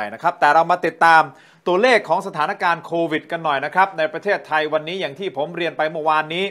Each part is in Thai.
ไปนะครับแต่เรามาติดตามตัวเลขของสถานการณ์โควิดกันหน่อยนะครับในประเทศไทยวันนี้อย่างที่ผมเรียนไปเมื่อวานนี้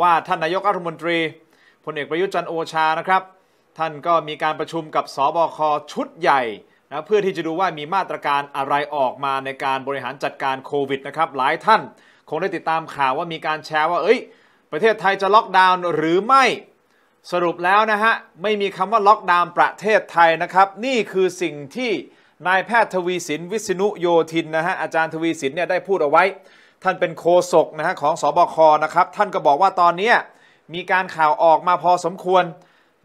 ว่าท่านนายกรัฐมนตรีพลเอกประยุทธ์จันโอชานะครับท่านก็มีการประชุมกับสบคชุดใหญ่นะเพื่อที่จะดูว่ามีมาตรการอะไรออกมาในการบริหารจัดการโควิดนะครับหลายท่านคงได้ติดตามข่าวว่ามีการแชร์ว่า เอ้ย ประเทศไทยจะล็อกดาวน์หรือไม่ สรุปแล้วนะฮะไม่มีคำว่าล็อกดาวน์ประเทศไทยนะครับนี่คือสิ่งที่นายแพทย์ทวีสินวิษณุโยธินนะฮะอาจารย์ทวีสินเนี่ยได้พูดเอาไว้ ท่านเป็นโคศกนะฮะของสอบคนะครับท่านก็บอกว่าตอนนี้มีการข่าวออกมาพอสมควร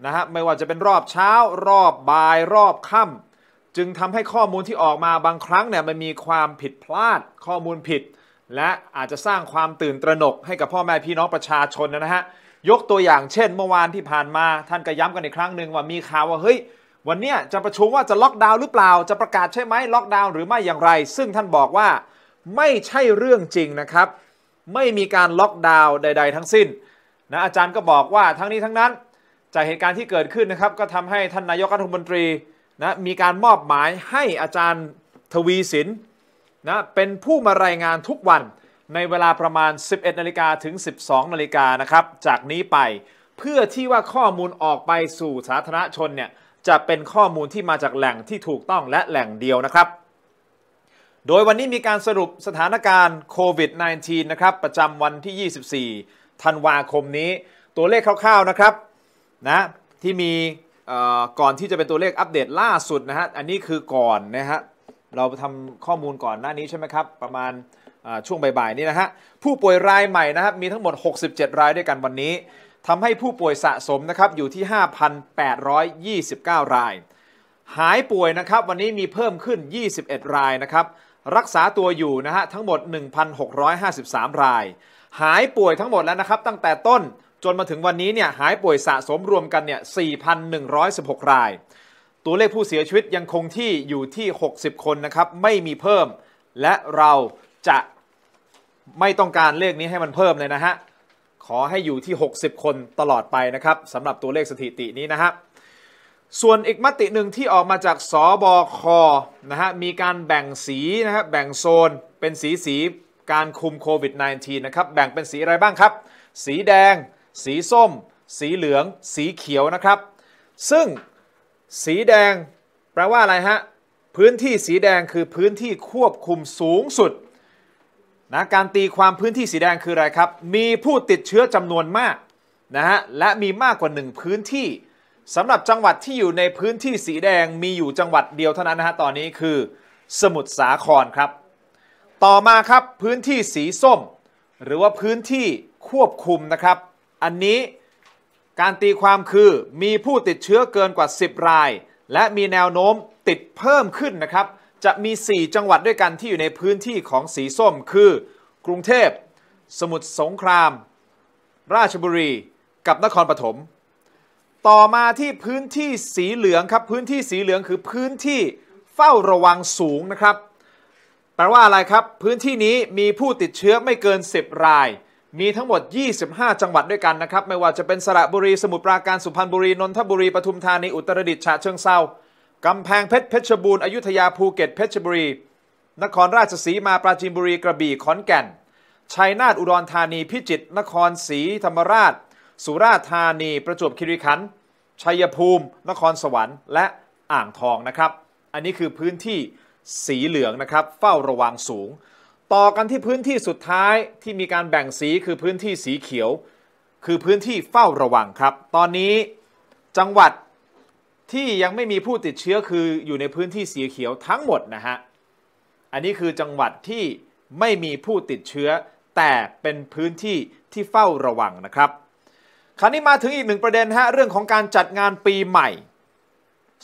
นะฮะไม่ว่าจะเป็นรอบเช้ารอบบ่ายรอบค่ำจึงทำให้ข้อมูลที่ออกมาบางครั้งเนี่ยมันมีความผิดพลาด ข้อมูลผิด และอาจจะสร้างความตื่นตระหนก ให้กับพ่อแม่พี่น้องประชาชนนะฮะยกตัวอย่างเช่น เมื่อวานที่ผ่านมาท่านก็ย้ำกันอีกครั้งหนึ่งว่ามีข่าวว่าเฮ้ยวันนี้จะประชุมว่าจะล็อกดาวน์หรือเปล่า จะประกาศใช่ไหมล็อกดาวน์หรือไม่อย่างไร ซึ่งท่านบอกว่าไม่ใช่เรื่องจริงนะครับ ไม่มีการล็อกดาวน์ใดๆ ทั้งสิ้นนะอาจารย์ก็บอกว่าทั้งนี้ทั้งนั้นจากเหตุการณ์ที่เกิดขึ้นนะครับ ก็ทำให้ท่านนายกรัฐมนตรีนะมีการมอบหมายให้อาจารย์ทวีสินนะเป็นผู้มารายงานทุกวันในเวลาประมาณ 11นาฬิกาถึง 12นาฬิกานะครับจากนี้ไปเพื่อที่ว่าข้อมูลออกไปสู่สาธารณชนเนี่ยจะเป็นข้อมูลที่มาจากแหล่งที่ถูกต้องและแหล่งเดียวนะครับ โดยวันนี้มีการสรุปสถานการณ์โควิด -19 นะครับประจำวันที่ 24 ธันวาคมนี้ตัวเลขคร่าวๆนะครับนะที่มีก่อนที่จะเป็นตัวเลขอัปเดตล่าสุดนะฮะอันนี้คือก่อนนะฮะเราทำข้อมูลก่อนหน้านี้ใช่ไหมครับประมาณช่วงบ่าย ๆ นี้นะฮะผู้ป่วยรายใหม่นะครับมีทั้งหมด 67 รายด้วยกันวันนี้ทำให้ผู้ป่วยสะสมนะครับอยู่ที่ 5,829 ราย หายป่วยนะครับวันนี้มีเพิ่มขึ้น 21 รายนะครับ รักษาตัวอยู่นะฮะทั้งหมด 1,653 ราย หายป่วยทั้งหมดแล้วนะครับตั้งแต่ต้นจนมาถึงวันนี้เนี่ย หายป่วยสะสมรวมกันเนี่ย4,116 ราย ตัวเลขผู้เสียชีวิตยังคงที่อยู่ที่ 60 คนนะครับ ไม่มีเพิ่ม และเราจะไม่ต้องการเลขนี้ให้มันเพิ่มเลยนะฮะขอให้อยู่ที่ 60 คนตลอดไปนะครับสำหรับตัวเลขสถิตินี้นะฮะส่วนอีกมติหนึ่งที่ออกมาจากสบคนะฮะมีการแบ่งสีนะครับแบ่งโซน เป็นสีสีการคุมโควิด -19 นะครับ แบ่งเป็นสีอะไรบ้างครับ สีแดง สีส้ม สีเหลือง สีเขียวนะครับ ซึ่งสีแดง แปลว่าอะไรฮะพื้นที่สีแดงคือพื้นที่ควบคุมสูงสุดนะการตีความพื้นที่สีแดงคืออะไรครับ มีผู้ติดเชื้อจำนวนมากนะฮะ และมีมากกว่า 1 พื้นที่สำหรับจังหวัดที่อยู่ในพื้นที่สีแดงมีอยู่จังหวัดเดียวเท่านั้นนะฮะ ตอนนี้คือ สมุทรสาครครับ ต่อมาครับพื้นที่สีส้ม หรือว่าพื้นที่ควบคุมนะครับ อันนี้การตีความคือมีผู้ติดเชื้อเกินกว่า 10 ราย และมีแนวโน้มติดเพิ่มขึ้นนะครับจะมี 4 จังหวัดด้วยกันที่อยู่ในพื้นที่ของสีส้ม คือกรุงเทพ สมุทรสงคราม ราชบุรี กับนครปฐมต่อมาที่พื้นที่สีเหลืองครับพื้นที่สีเหลืองคือพื้นที่เฝ้าระวังสูงนะครับ แปลว่าอะไรครับพื้นที่นี้มีผู้ติดเชื้อไม่เกิน 10ราย มีทั้งหมด 25 จังหวัดด้วยกันนะครับ ไม่ว่าจะเป็นสระบุรี สมุทรปราการสุพรรณบุรีนนทบุรีปทุมธานีอุตรดิตถ์ฉะเชิงเทรากำแพงเพชรเพชรบูรณ์อยุธยาภูเก็ตเพชรบุรี นครราชสีมาปราจีนบุรีกระบี่ขอนแก่นชัยนาทอุดรธานีพิจิตรนครศรีธรรมราช สุราษฎร์ธานีประจวบคีรีขันธ์ชัยภูมิ นครสวรรค์และอ่างทองนะครับ อันนี้คือพื้นที่สีเหลืองนะครับ เฝ้าระวังสูง ต่อกันที่พื้นที่สุดท้ายที่มีการแบ่งสีคือพื้นที่สีเขียว คือพื้นที่เฝ้าระวังครับ ตอนนี้จังหวัดที่ยังไม่มีผู้ติดเชื้อคืออยู่ในพื้นที่สีเขียวทั้งหมดนะฮะ อันนี้คือจังหวัดที่ไม่มีผู้ติดเชื้อ แต่เป็นพื้นที่ที่เฝ้าระวังนะครับ คราวนี้มาถึงอีกหนึ่งประเด็นฮะเรื่องของการจัดงานปีใหม่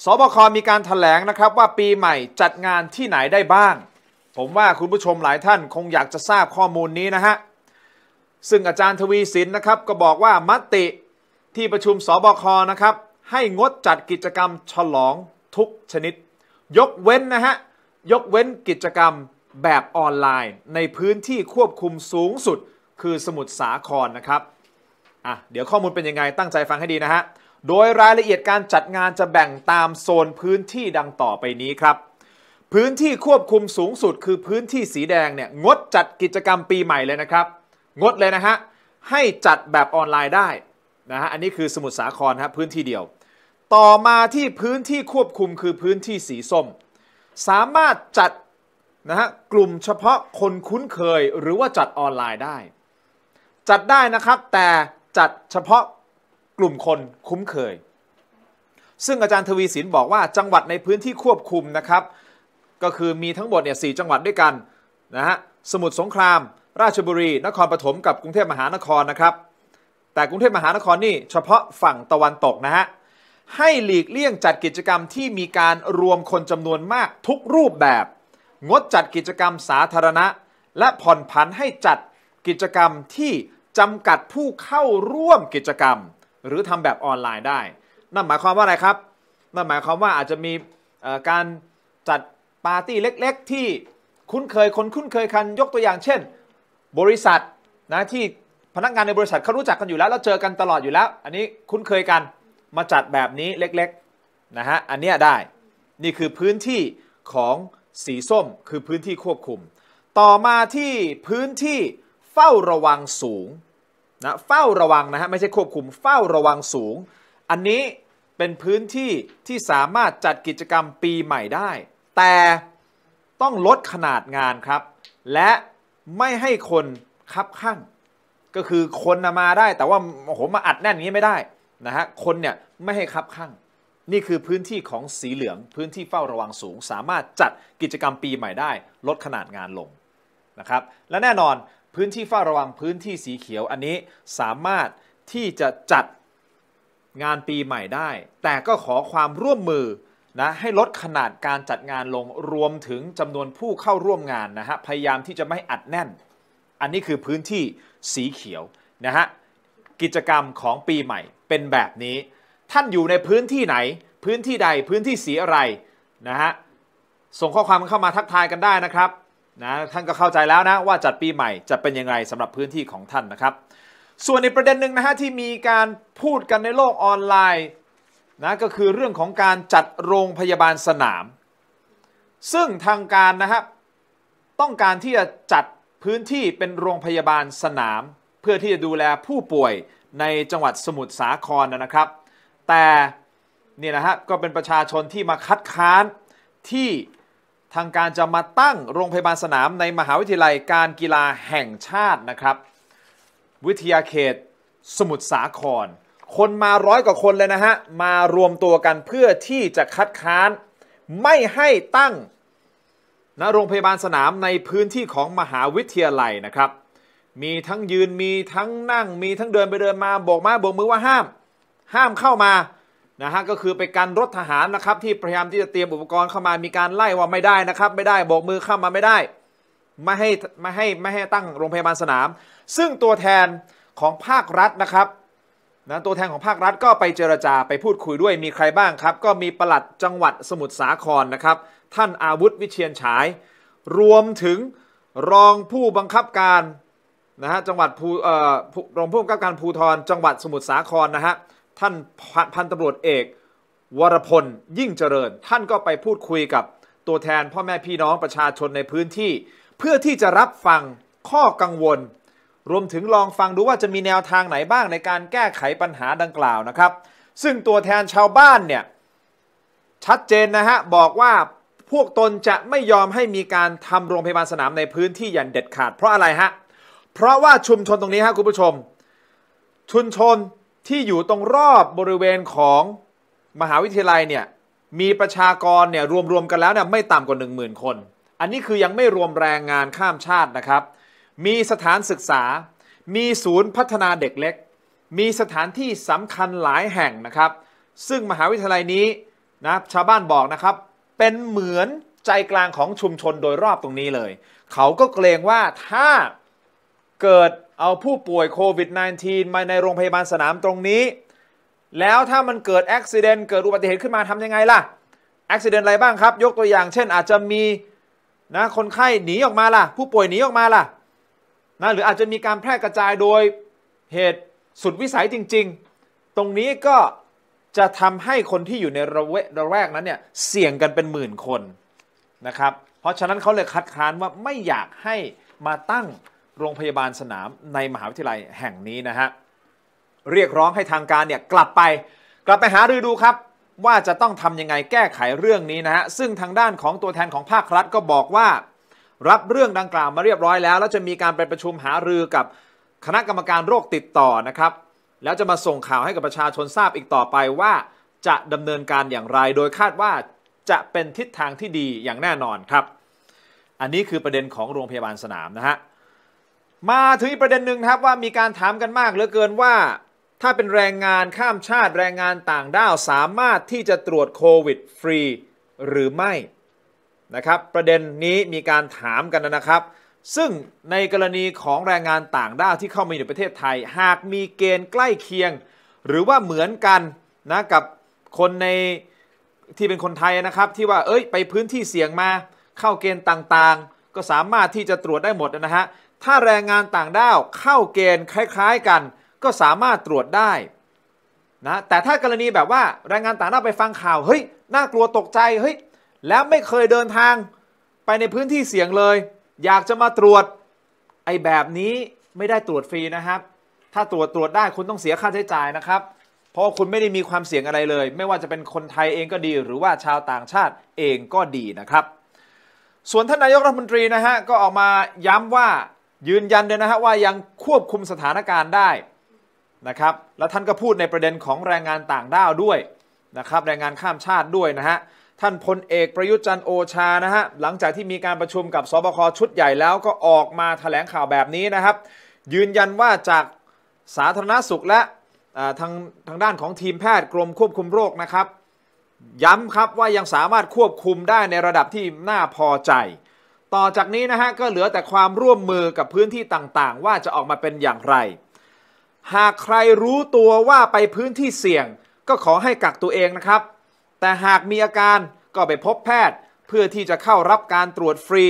สบคมีการถแถลงนะครับ ว่าปีใหม่จัดงานที่ไหนได้บ้าง ผมว่าคุณผู้ชมหลายท่านคงอยากจะทราบข้อมูลนี้นะฮะ ซึ่งอาจารย์ทวีสินนะครับ ก็บอกว่ามติที่ประชุมสบคนะครับให้งดจัดกิจกรรมฉลองทุกชนิด ยกเว้นนะฮะยกเว้นกิจกรรมแบบออนไลน์ ในพื้นที่ควบคุมสูงสุดคือสมุทรสาครนะครับอ่ะเดี๋ยวข้อมูลเป็นยังไงตั้งใจฟังให้ดีนะฮะโดยรายละเอียดการจัดงานจะแบ่งตามโซนพื้นที่ดังต่อไปนี้ครับพื้นที่ควบคุมสูงสุดคือพื้นที่สีแดงเนี่ยงดจัดกิจกรรมปีใหม่เลยนะครับงดเลยนะฮะให้จัดแบบออนไลน์ได้นะฮะอันนี้คือสมุทรสาครฮะพื้นที่เดียว ต่อมาที่พื้นที่ควบคุมคือพื้นที่สีส้มสามารถจัดนะฮะกลุ่มเฉพาะคนคุ้นเคยหรือว่าจัดออนไลน์ได้ จัดได้นะครับแต่จัดเฉพาะกลุ่มคนคุ้นเคย ซึ่งอาจารย์ทวีสินบอกว่า จังหวัดในพื้นที่ควบคุมนะครับ ก็คือมีทั้งหมดเนี่ยสจังหวัดด้วยกันนะฮะสมุทรสงคราม ราชบุรีนครปฐมกับกรุงเทพมหานครนะครับแต่กรุงเทพมหานครนี่เฉพาะฝั่งตะวันตกนะฮะให้หลีกเลี่ยงจัดกิจกรรมที่มีการรวมคนจำนวนมากทุกรูปแบบ งดจัดกิจกรรมสาธารณะ และผ่อนผันให้จัดกิจกรรมที่จำกัดผู้เข้าร่วมกิจกรรมหรือทำแบบออนไลน์ได้ นั่นหมายความว่าอะไรครับนั่นหมายความว่าอาจจะมีการจัดปาร์ตี้เล็ก ๆ ที่คุ้นเคยคนคุ้นเคยกันยกตัวอย่าง เช่น บริษัทนะที่พนักงานในบริษัทเขารู้จักกันอยู่แล้ว เราเจอกันตลอดอยู่แล้ว อันนี้คุ้นเคยกันมาจัดแบบนี้เล็กๆนะฮะอันนี้ได้ นี่คือพื้นที่ของสีส้มคือพื้นที่ควบคุม ต่อมาที่พื้นที่เฝ้าระวังสูงนะเฝ้าระวังนะฮะไม่ใช่ควบคุมเฝ้าระวังสูง อันนี้เป็นพื้นที่ที่สามารถจัดกิจกรรมปีใหม่ได้ แต่ต้องลดขนาดงานครับ และไม่ให้คนคับข้างก็คือคนมาได้แต่ว่าโอ้โหมาอัดแน่นงนี้ไม่ได้นะฮะคนเนี่ยไม่ให้คับข้าง นี่คือพื้นที่ของสีเหลือง พื้นที่เฝ้าระวังสูง สามารถจัดกิจกรรมปีใหม่ได้ ลดขนาดงานลงนะครับและแน่นอนพื้นที่เฝ้าระวังพื้นที่สีเขียวอันนี้สามารถที่จะจัดงานปีใหม่ได้ แต่ก็ขอความร่วมมือนะให้ลดขนาดการจัดงานลงรวมถึงจำนวนผู้เข้าร่วมงานนะฮะพยายามที่จะไม่อัดแน่น อันนี้คือพื้นที่สีเขียวนะฮะกิจกรรมของปีใหม่เป็นแบบนี้ท่านอยู่ในพื้นที่ไหนพื้นที่ใดพื้นที่สีอะไรนะฮะส่งข้อความเข้ามาทักทายกันได้นะครับนะท่านก็เข้าใจแล้วนะว่าจัดปีใหม่จะเป็นยังไงสำหรับพื้นที่ของท่านนะครับ ส่วนในประเด็นหนึ่งนะฮะที่มีการพูดกันในโลกออนไลน์นะก็คือเรื่องของการจัดโรงพยาบาลสนาม ซึ่งทางการนะครับต้องการที่จะจัดพื้นที่เป็นโรงพยาบาลสนาม เพื่อที่จะดูแลผู้ป่วยในจังหวัดสมุทรสาครนะครับ แต่เนี่ยนะฮะก็เป็นประชาชนที่มาคัดค้านที่ทางการจะมาตั้งโรงพยาบาลสนามในมหาวิทยาลัยการกีฬาแห่งชาตินะครับวิทยาเขตสมุทรสาคร คนมาร้อยกว่าคนเลยนะฮะ มารวมตัวกันเพื่อที่จะคัดค้าน ไม่ให้ตั้งณโรงพยาบาลสนามในพื้นที่ของมหาวิทยาลัยนะครับ มีทั้งยืนมีทั้งนั่ง มีทั้งเดินไปเดินมาบอกมาบอกมือว่าห้าม ห้ามเข้ามานะฮะก็คือไปกันรถทหารนะครับ ที่พยายามที่จะเตรียมอุปกรณ์เข้ามามีการไล่ว่าไม่ได้นะครับ ไม่ได้บอกมือเข้ามาไม่ได้ไม่ให้ไม่ให้ไม่ให้ตั้งโรงพยาบาลสนาม ซึ่งตัวแทนของภาครัฐนะครับนะตัวแทนของภาครัฐก็ไปเจรจาไปพูดคุยด้วยมีใครบ้างครับก็มีปลัดจังหวัดสมุทรสาครนะครับท่านอาวุธวิเชียนฉายรวมถึงรองผู้บังคับการนะฮะจังหวัดภูเอ่อรองผู้บังคับการภูทรจังหวัดสมุทรสาครนะฮะท่านพันตำรวจเอกวรพลยิ่งเจริญ ท่านก็ไปพูดคุยกับตัวแทนพ่อแม่พี่น้องประชาชนในพื้นที่ เพื่อที่จะรับฟังข้อกังวลรวมถึงลองฟังดูว่าจะมีแนวทางไหนบ้างในการแก้ไขปัญหาดังกล่าวนะครับ ซึ่งตัวแทนชาวบ้านเนี่ย ชัดเจนนะฮะ บอกว่าพวกตนจะไม่ยอมให้มีการทำโรงพยาบาลสนามในพื้นที่อย่างเด็ดขาด เพราะอะไรฮะ เพราะว่าชุมชนตรงนี้ฮะ คุณผู้ชม ชุมชนที่อยู่ตรงรอบบริเวณของมหาวิทยาลัยเนี่ยมีประชากรเนี่ยรวมๆกันแล้วเนี่ยไม่ต่ำกว่า 1 0,000 คน อันนี้คือยังไม่รวมแรงงานข้ามชาตินะครับมีสถานศึกษา มีศูนย์พัฒนาเด็กเล็ก มีสถานที่สำคัญหลายแห่งนะครับ ซึ่งมหาวิทยาลัยนี้นะชาวบ้านบอกนะครับ เป็นเหมือนใจกลางของชุมชนโดยรอบตรงนี้เลย เขาก็เกรงว่าถ้าเกิดเอาผู้ป่วยโควิด -19 มาในโรงพยาบาลสนามตรงนี้ แล้วถ้ามันเกิดอุบิเหตุเกิดอุบัติเหตุขึ้นมาทำยังไงล่ะอุบิเหตุอะไรบ้างครับ ยกตัวอย่างเช่น อาจจะมีนะคนไข้หนีออกมาล่ะ ผู้ป่วยหนีออกมาล่ะนะหรืออาจจะมีการแพร่กระจายโดยเหตุสุดวิสัยจริงๆ ตรงนี้ก็จะทำให้คนที่อยู่ในระเวระแวกนั้นเนี่ยเสี่ยงกันเป็นหมื่นคนนะครับ เพราะฉะนั้นเขาเลยคัดค้านว่าไม่อยากให้มาตั้งโรงพยาบาลสนามในมหาวิทยาลัยแห่งนี้นะฮะ เรียกร้องให้ทางการเนี่ยกลับไป กลับไปหารือดูครับ ว่าจะต้องทำยังไงแก้ไขเรื่องนี้นะฮะ ซึ่งทางด้านของตัวแทนของภาครัฐก็บอกว่ารับเรื่องดังกล่าวมาเรียบร้อยแล้วแล้วจะมีการไปประชุมหารือกับคณะกรรมการโรคติดต่อนะครับ แล้วจะมาส่งข่าวให้กับประชาชนทราบอีกต่อไปว่า จะดำเนินการอย่างไร โดยคาดว่าจะเป็นทิศทางที่ดีอย่างแน่นอนครับ อันนี้คือประเด็นของโรงพยาบาลสนามนะฮะมาถึงอีกประเด็นหนึ่งครับว่ามีการถามกันมากเหลือเกินว่าถ้าเป็นแรงงานข้ามชาติแรงงานต่างด้าวสามารถที่จะตรวจโควิดฟรีหรือไม่นะครับ ประเด็นนี้มีการถามกันนะครับ ซึ่งในกรณีของแรงงานต่างด้าวที่เข้ามาอยู่ในประเทศไทย หากมีเกณฑ์ใกล้เคียง หรือว่าเหมือนกันนะกับคนในที่เป็นคนไทยนะครับ ที่ว่าเอ้ยไปพื้นที่เสี่ยงมา เข้าเกณฑ์ต่าง ๆ ก็สามารถที่จะตรวจได้หมดนะฮะถ้าแรงงานต่างด้าวเข้าเกณฑ์คล้าย ๆ กัน ก็สามารถตรวจได้นะแต่ถ้ากรณีแบบว่าแรงงานต่างด้าวไปฟังข่าวเฮ้ยน่ากลัวตกใจเฮ้ยแล้วไม่เคยเดินทางไปในพื้นที่เสี่ยงเลย อยากจะมาตรวจไอ้แบบนี้ไม่ได้ตรวจฟรีนะครับ ถ้าตรวจตรวจได้คุณต้องเสียค่าใช้จ่ายนะครับ เพราะคุณไม่ได้มีความเสี่ยงอะไรเลย ไม่ว่าจะเป็นคนไทยเองก็ดี หรือว่าชาวต่างชาติเองก็ดีนะครับ ส่วนท่านนายกรัฐมนตรีนะฮะก็ออกมาย้ำว่ายืนยันเลยนะฮะว่ายังควบคุมสถานการณ์ได้นะครับ และท่านก็พูดในประเด็นของแรงงานต่างด้าวด้วยนะครับแรงงานข้ามชาติด้วยนะฮะท่านพลเอกประยุทธ์จันโอชานะฮะหลังจากที่มีการประชุมกับสบคชุดใหญ่แล้วก็ออกมาถแถลงข่าวแบบนี้นะครับ ยืนยันว่าจากสาธารณสุขและทางทางด้านของทีมแพทย์กรมควบคุมโรคนะครับ ย้ำครับว่ายังสามารถควบคุมได้ในระดับที่น่าพอใจ ต่อจากนี้นะฮะก็เหลือแต่ความร่วมมือกับพื้นที่ต่างๆ ว่าจะออกมาเป็นอย่างไร หากใครรู้ตัวว่าไปพื้นที่เสี่ยง ก็ขอให้กักตัวเองนะครับแต่หากมีอาการก็ไปพบแพทย์เพื่อที่จะเข้ารับการตรวจฟรี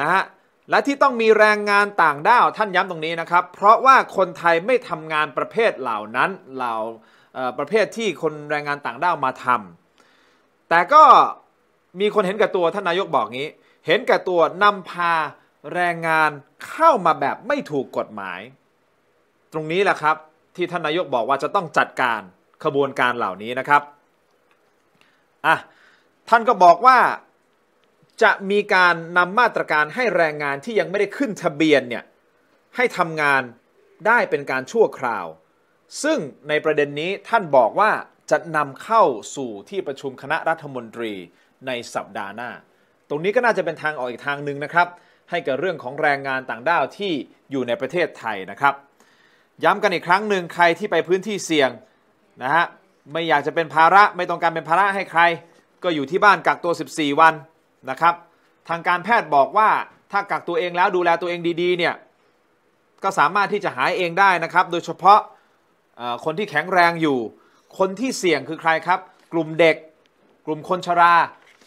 นะฮะและที่ต้องมีแรงงานต่างด้าวท่านย้ำตรงนี้นะครับ เพราะว่าคนไทยไม่ทำงานประเภทเหล่านั้นเหล่าประเภทที่คนแรงงานต่างด้าวมาทำแต่ก็มีคนเห็นกับตัวท่านนายกบอกงี้ เห็นกับตัวนำพาแรงงานเข้ามาแบบไม่ถูกกฎหมาย ตรงนี้แหละครับที่ท่านนายกบอกว่าจะต้องจัดการขบวนการเหล่านี้นะครับอ่ะท่านก็บอกว่าจะมีการนำมาตรการให้แรงงานที่ยังไม่ได้ขึ้นทะเบียนเนี่ยให้ทำงานได้เป็นการชั่วคราว ซึ่งในประเด็นนี้ท่านบอกว่าจะนำเข้าสู่ที่ประชุมคณะรัฐมนตรีในสัปดาห์หน้า ตรงนี้ก็น่าจะเป็นทางออกอีกทางหนึ่งนะครับ ให้กับเรื่องของแรงงานต่างด้าวที่อยู่ในประเทศไทยนะครับ ย้ำกันอีกครั้งหนึ่งใครที่ไปพื้นที่เสี่ยงนะฮะไม่อยากจะเป็นภาระ ไม่ต้องการเป็นภาระให้ใคร ก็อยู่ที่บ้านกักตัว 14 วันนะครับ ทางการแพทย์บอกว่าถ้ากักตัวเองแล้วดูแลตัวเองดีๆเนี่ยก็สามารถที่จะหายเองได้นะครับ โดยเฉพาะคนที่แข็งแรงอยู่ คนที่เสี่ยงคือใครครับ กลุ่มเด็ก กลุ่มคนชรา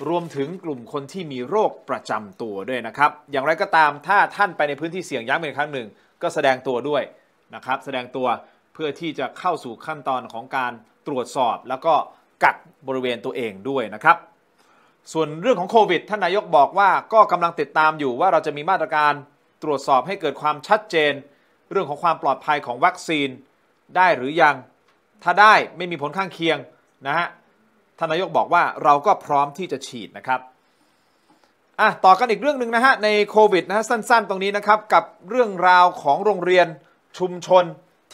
รวมถึงกลุ่มคนที่มีโรคประจำตัวด้วยนะครับ อย่างไรก็ตามถ้าท่านไปในพื้นที่เสี่ยงย้ำอีกครั้งหนึ่ง ก็แสดงตัวด้วยนะครับแสดงตัวเพื่อที่จะเข้าสู่ขั้นตอนของการตรวจสอบแล้วก็กักบริเวณตัวเองด้วยนะครับส่วนเรื่องของโควิดท่านนายกบอกว่าก็กำลังติดตามอยู่ว่าเราจะมีมาตรการตรวจสอบให้เกิดความชัดเจน เรื่องของความปลอดภัยของวัคซีนได้หรือยังถ้าได้ไม่มีผลข้างเคียง นะฮะ ท่านนายกบอกว่าเราก็พร้อมที่จะฉีดนะครับอ่ะต่อกันอีกเรื่องหนึ่งนะฮะในโควิดนะฮะสั้นๆตรงนี้นะครับ กับเรื่องราวของโรงเรียนชุมชน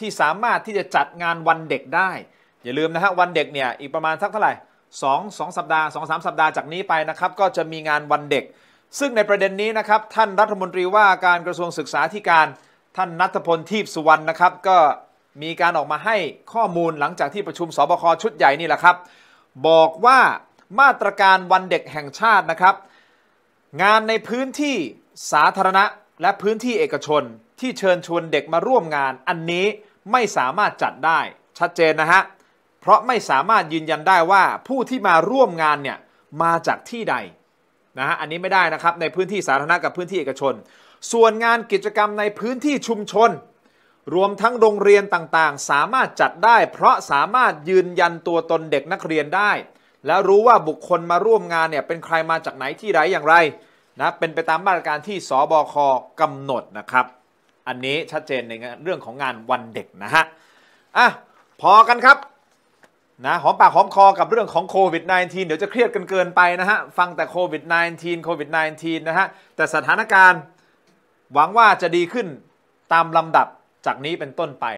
ที่สามารถที่จะจัดงานวันเด็กได้อย่าลืมนะฮะวันเด็กเนี่ยอีกประมาณสักเท่าไหร่สองสองสัปดาห์สองสามสัปดาห์จากนี้ไปนะครับก็จะมีงานวันเด็ก ซึ่งในประเด็นนี้นะครับท่านรัฐมนตรีว่าการกระทรวงศึกษาธิการท่านนัทพลทีพสุวรรณนะครับก็มีการออกมาให้ข้อมูลหลังจากที่ประชุมสบคชุดใหญ่นี่แหละครับ บอกว่ามาตรการวันเด็กแห่งชาตินะครับงานในพื้นที่สาธารณะ และพื้นที่เอกชนที่เชิญชวนเด็กมาร่วมงานอันนี้ไม่สามารถจัดได้ชัดเจนนะฮะเพราะไม่สามารถยืนยันได้ว่าผู้ที่มาร่วมงานเนี่ยมาจากที่ใดนะฮะอันนี้ไม่ได้นะครับ ในพื้นที่สาธารณะกับพื้นที่เอกชน ส่วนงานกิจกรรมในพื้นที่ชุมชน รวมทั้งโรงเรียนต่างๆ สามารถจัดได้ เพราะสามารถยืนยันตัวตนเด็กนักเรียนได้ และรู้ว่าบุคคลมาร่วมงานเนี่ย เป็นใครมาจากไหนที่ไรอย่างไรนะเป็นไปตามมาตรการที่สบคกำหนดนะครับ อันนี้ชัดเจนในเรื่องของงานวันเด็กนะฮะอ่ะพอกันครับนะหอมปากหอมคอกับเรื่องของโควิด -19 เดี๋ยวจะเครียดกันเกินไปนะฮะ ฟังแต่โควิด -19 โควิด -19 นะฮะ แต่สถานการณ์ หวังว่าจะดีขึ้นตามลำดับจากนี้เป็นต้นไป